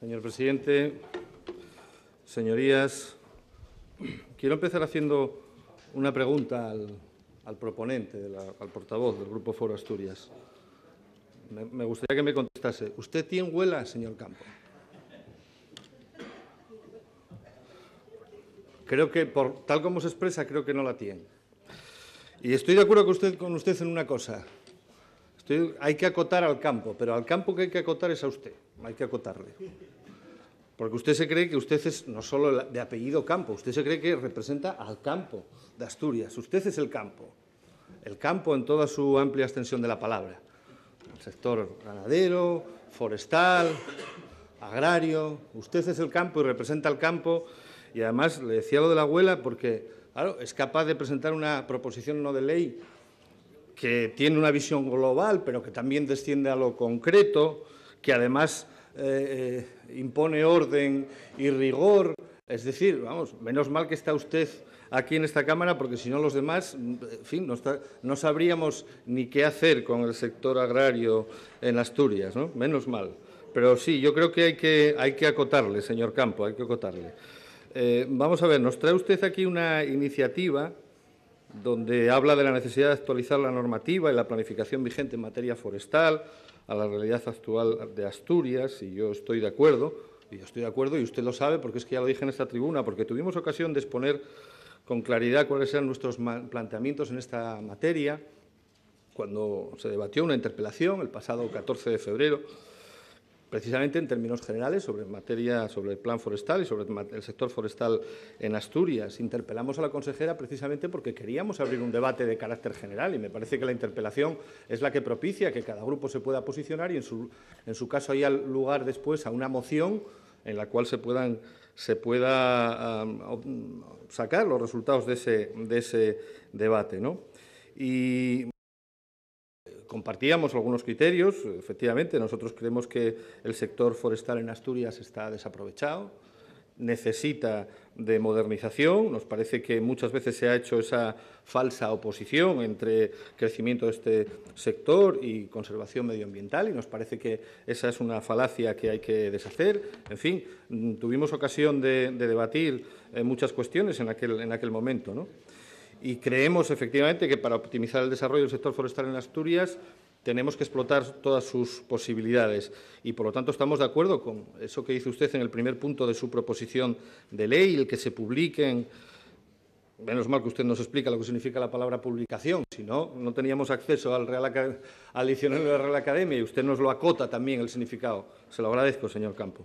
Señor presidente, señorías, quiero empezar haciendo una pregunta al, proponente, al portavoz del Grupo Foro Asturias. Me, gustaría que me contestase. ¿Usted tiene huela, señor Campo? Creo que, por, tal como se expresa, creo que no la tiene. Y estoy de acuerdo con usted, con usted en una cosa. hay que acotar al campo, pero al campo que hay que acotar es a usted. Hay que acotarle. Porque usted se cree que usted es no solo de apellido campo, usted se cree que representa al campo de Asturias, usted es el campo, el campo en toda su amplia extensión de la palabra, el sector ganadero, forestal, agrario, usted es el campo y representa al campo y además le decía lo de la abuela porque, es capaz de presentar una proposición no de ley que tiene una visión global pero que también desciende a lo concreto, que además eh, eh, impone orden y rigor. Es decir, vamos, menos mal que está usted aquí en esta Cámara, porque si no los demás, en fin, no, sabríamos ni qué hacer con el sector agrario en Asturias, ¿no? Menos mal. Pero sí, yo creo que hay que, hay que acotarle, señor Campo, hay que acotarle. Eh, vamos a ver, nos trae usted aquí una iniciativa donde habla de la necesidad de actualizar la normativa y la planificación vigente en materia forestal, a la realidad actual de Asturias y yo estoy de acuerdo, y yo estoy de acuerdo y usted lo sabe porque es que ya lo dije en esta tribuna, porque tuvimos ocasión de exponer con claridad cuáles eran nuestros planteamientos en esta materia cuando se debatió una interpelación el pasado 14 de febrero precisamente en términos generales sobre materia sobre el plan forestal y sobre el sector forestal en Asturias. Interpelamos a la consejera precisamente porque queríamos abrir un debate de carácter general y me parece que la interpelación es la que propicia que cada grupo se pueda posicionar y en su, en su caso haya lugar después a una moción en la cual se puedan se pueda sacar los resultados de ese, de ese debate compartíamos algunos criterios, efectivamente, nosotros creemos que el sector forestal en Asturias está desaprovechado, necesita de modernización. Nos parece que muchas veces se ha hecho esa falsa oposición entre crecimiento de este sector y conservación medioambiental y nos parece que esa es una falacia que hay que deshacer. En fin, tuvimos ocasión de, debatir eh, muchas cuestiones en aquel, en aquel momento. ¿no? y creemos efectivamente que para optimizar el desarrollo del sector forestal en Asturias tenemos que explotar todas sus posibilidades y, por lo tanto, estamos de acuerdo con eso que dice usted en el primer punto de su proposición de ley, el que se publiquen. Menos mal que usted nos explica lo que significa la palabra publicación, si no, no teníamos acceso al, Real diccionario de la Real Academia y usted nos lo acota también el significado. Se lo agradezco, señor Campo.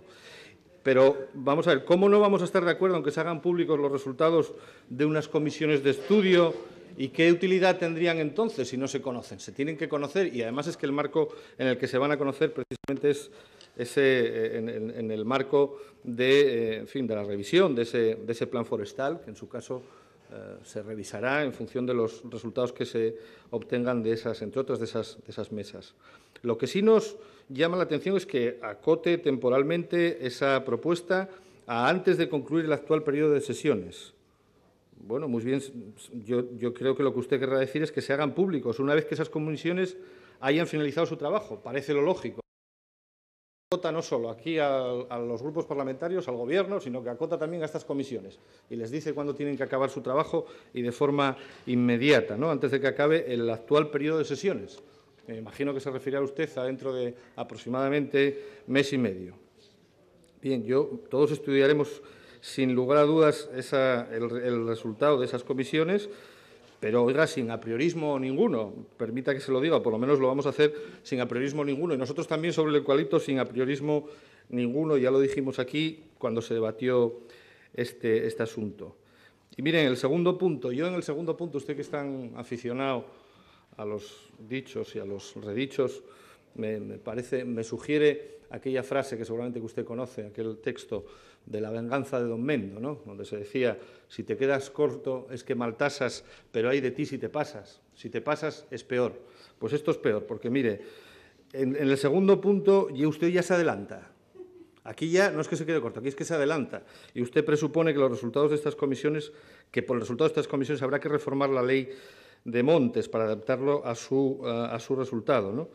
Pero vamos a ver, ¿cómo no vamos a estar de acuerdo aunque se hagan públicos los resultados de unas comisiones de estudio? ¿Y qué utilidad tendrían entonces si no se conocen? Se tienen que conocer y además es que el marco en el que se van a conocer precisamente es ese, eh, en, el marco de, eh, fin, de la revisión de ese plan forestal, que en su caso eh, se revisará en función de los resultados que se obtengan de esas, entre otras, de esas, de esas mesas. Lo que sí nos llama la atención es que acote temporalmente esa propuesta a antes de concluir el actual periodo de sesiones. Bueno, muy bien, yo creo que lo que usted querrá decir es que se hagan públicos una vez que esas comisiones hayan finalizado su trabajo. Parece lo lógico acota no solo aquí a, los grupos parlamentarios, al Gobierno, sino que acota también a estas comisiones y les dice cuándo tienen que acabar su trabajo y de forma inmediata, ¿no? antes de que acabe el actual periodo de sesiones. Me imagino que se refiere a usted a dentro de aproximadamente mes y medio. Bien, yo, todos estudiaremos sin lugar a dudas el resultado de esas comisiones. Pero oiga, sin priorismo ninguno, permita que se lo diga, por lo menos lo vamos a hacer sin a priorismo ninguno. Y nosotros también sobre el eucalipto sin a priorismo ninguno, ya lo dijimos aquí cuando se debatió este, este asunto. Y miren, el segundo punto, yo en el segundo punto, usted que es tan aficionado a los dichos y a los redichos, me, parece, me sugiere aquella frase que seguramente que usted conoce, aquel texto de la venganza de Don Mendo, ¿no? donde se decía, si te quedas corto es que maltasas, pero hay de ti si te pasas. Si te pasas es peor. Pues esto es peor, porque mire, en, el segundo punto usted ya se adelanta. Aquí ya no es que se quede corto, aquí es que se adelanta. Y usted presupone que los resultados de estas comisiones, que por el resultado de estas comisiones habrá que reformar la ley de Montes para adaptarlo a su, eh, a su resultado. ¿no?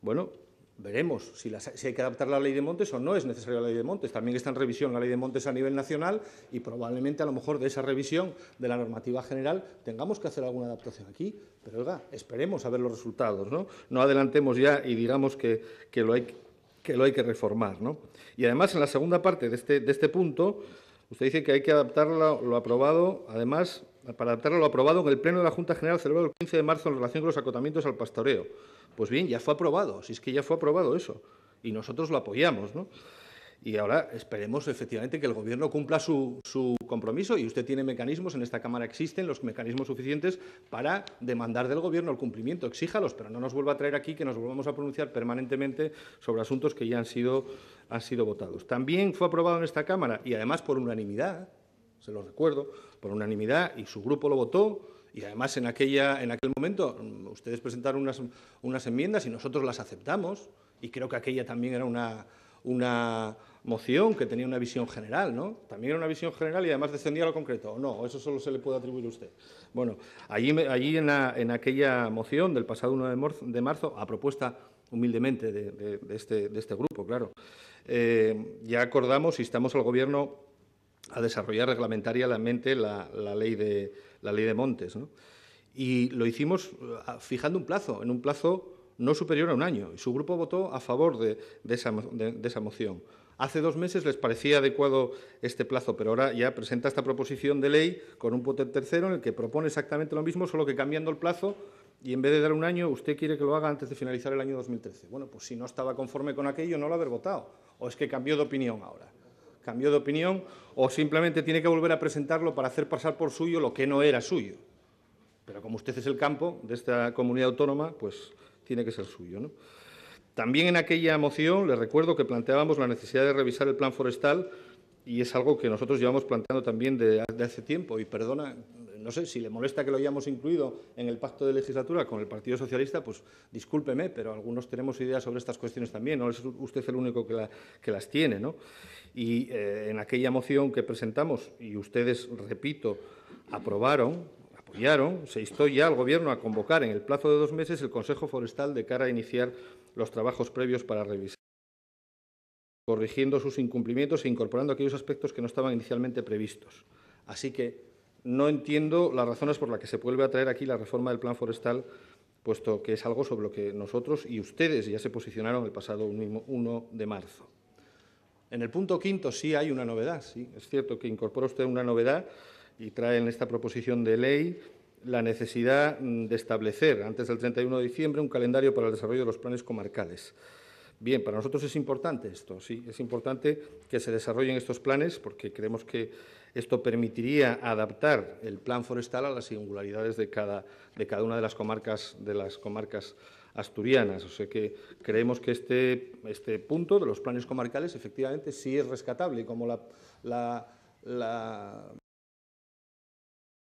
Bueno, veremos si, hay que adaptar la ley de montes o no es necesaria la ley de montes. También está en revisión la ley de montes a nivel nacional y probablemente a lo mejor de esa revisión de la normativa general tengamos que hacer alguna adaptación aquí. Pero esperemos a ver los resultados, ¿no? No adelantemos ya y digamos que, lo, hay, que lo hay que reformar, ¿no? Y además en la segunda parte de este, de este punto, usted dice que hay que adaptar lo aprobado, además para adaptarlo lo aprobado en el Pleno de la Junta General celebrado el 15 de marzo en relación con los acotamientos al pastoreo. Pues bien, ya fue aprobado, si es que ya fue aprobado eso, y nosotros lo apoyamos, Y ahora esperemos efectivamente que el Gobierno cumpla su, compromiso y usted tiene mecanismos, en esta Cámara existen los mecanismos suficientes para demandar del Gobierno el cumplimiento. Exíjalos, pero no nos vuelva a traer aquí que nos volvamos a pronunciar permanentemente sobre asuntos que ya han sido, han sido votados. También fue aprobado en esta Cámara y además por unanimidad se lo recuerdo, por unanimidad y su grupo lo votó. Y además en, aquella, en aquel momento mm, ustedes presentaron unas, enmiendas y nosotros las aceptamos. Y creo que aquella también era una, una moción que tenía una visión general, ¿no? También era una visión general y además descendía a lo concreto. No, eso solo se le puede atribuir a usted. Bueno, allí, allí en, en aquella moción del pasado 1 de marzo, a propuesta humildemente de, de, este, este, grupo, claro, eh, ya acordamos y estamos al Gobierno a desarrollar reglamentariamente la, ley, de, la ley de montes. Y lo hicimos ah, fijando un plazo, en un plazo no superior a un año. Y su grupo votó a favor de, esa, esa moción. Hace dos meses les parecía adecuado este plazo, pero ahora ya presenta esta proposición de ley con un poder tercero en el que propone exactamente lo mismo, solo que cambiando el plazo y en vez de dar un año, usted quiere que lo haga antes de finalizar el año 2013. Bueno, pues si no estaba conforme con aquello, no lo haber votado. O es que cambió de opinión ahora cambió de opinión o simplemente tiene que volver a presentarlo para hacer pasar por suyo lo que no era suyo. Pero como usted es el campo de esta comunidad autónoma, pues tiene que ser suyo. También en aquella moción le recuerdo que planteábamos la necesidad de revisar el plan forestal y es algo que nosotros llevamos planteando también desde de hace tiempo. Y perdona, no sé, si le molesta que lo hayamos incluido en el pacto de legislatura con el Partido Socialista, pues discúlpeme, pero algunos tenemos ideas sobre estas cuestiones también, no es usted el único que, las tiene. Y eh, en aquella moción que presentamos, y ustedes, repito, aprobaron, apoyaron, se instó ya al Gobierno a convocar en el plazo de dos meses el Consejo Forestal de cara a iniciar los trabajos previos para revisar corrigiendo sus incumplimientos e incorporando aquellos aspectos que no estaban inicialmente previstos. Así que no entiendo las razones por las que se vuelve a traer aquí la reforma del plan forestal, puesto que es algo sobre lo que nosotros y ustedes ya se posicionaron el pasado 1 de marzo. En el punto quinto sí hay una novedad, sí, es cierto que incorpora usted una novedad y trae en esta proposición de ley la necesidad mm, de establecer antes del 31 de diciembre un calendario para el desarrollo de los planes comarcales. Bien, para nosotros es importante esto, sí, es importante que se desarrollen estos planes porque creemos que esto permitiría adaptar el plan forestal a las singularidades de cada, de cada una de las comarcas, de las comarcas asturianas. O sea que creemos que este, este punto de los planes comarcales efectivamente sí es rescatable, como la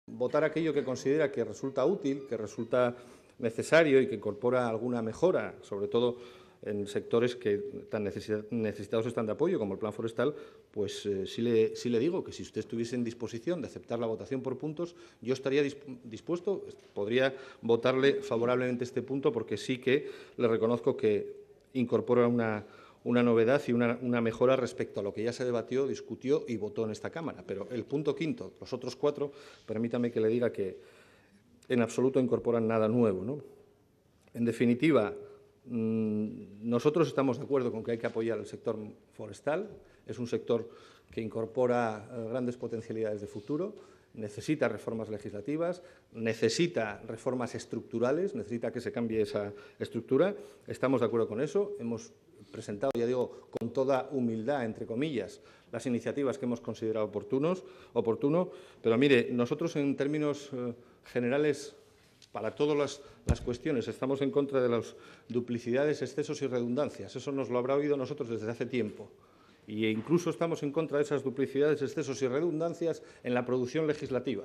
votar aquello que considera que resulta útil, que resulta necesario y que incorpora alguna mejora, sobre todo en sectores que tan necesitados están de apoyo, como el plan forestal, pues eh, sí, le, le, digo que si usted estuviese en disposición de aceptar la votación por puntos, yo estaría dispuesto, podría votarle favorablemente este punto, porque sí que le reconozco que incorpora una, novedad y una, mejora respecto a lo que ya se debatió, discutió y votó en esta Cámara. Pero el punto quinto, los otros cuatro, permítame que le diga que en absoluto incorporan nada nuevo. En definitiva, Mm, nosotros estamos de acuerdo con que hay que apoyar el sector forestal, es un sector que incorpora eh, grandes potencialidades de futuro, necesita reformas legislativas, necesita reformas estructurales, necesita que se cambie esa estructura. Estamos de acuerdo con eso, hemos presentado, ya digo, con toda humildad, entre comillas, las iniciativas que hemos considerado oportunos, oportuno, pero mire, nosotros en términos eh, generales para todas las, cuestiones. Estamos en contra de las duplicidades, excesos y redundancias. Eso nos lo habrá oído nosotros desde hace tiempo. E incluso estamos en contra de esas duplicidades, excesos y redundancias en la producción legislativa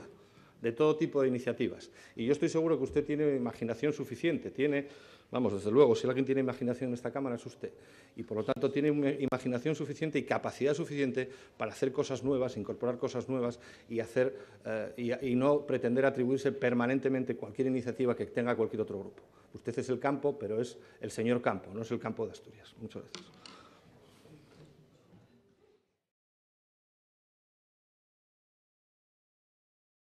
de todo tipo de iniciativas. Y yo estoy seguro que usted tiene imaginación suficiente, tiene Vamos, desde luego, si alguien tiene imaginación en esta Cámara es usted. Y por lo tanto tiene imaginación suficiente y capacidad suficiente para hacer cosas nuevas, incorporar cosas nuevas y, hacer, eh, y, y no pretender atribuirse permanentemente cualquier iniciativa que tenga cualquier otro grupo. Usted es el campo, pero es el señor campo, no es el campo de Asturias. Muchas gracias.